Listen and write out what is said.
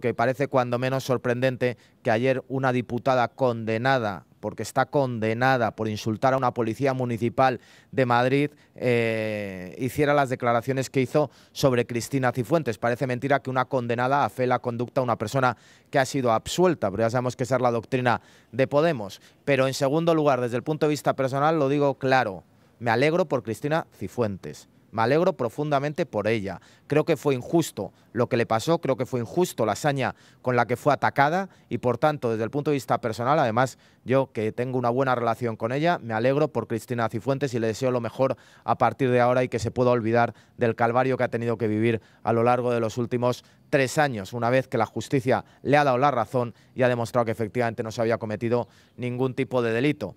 que parece cuando menos sorprendente que ayer una diputada condenada porque está condenada por insultar a una policía municipal de Madrid, eh, hiciera las declaraciones que hizo sobre Cristina Cifuentes. Parece mentira que una condenada afe la conducta a una persona que ha sido absuelta, pero ya sabemos que esa es la doctrina de Podemos. Pero en segundo lugar, desde el punto de vista personal, lo digo claro, me alegro por Cristina Cifuentes me alegro profundamente por ella. Creo que fue injusto lo que le pasó, creo que fue injusto la hazaña con la que fue atacada y por tanto, desde el punto de vista personal, además yo que tengo una buena relación con ella, me alegro por Cristina Cifuentes y le deseo lo mejor a partir de ahora y que se pueda olvidar del calvario que ha tenido que vivir a lo largo de los últimos tres años, una vez que la justicia le ha dado la razón y ha demostrado que efectivamente no se había cometido ningún tipo de delito.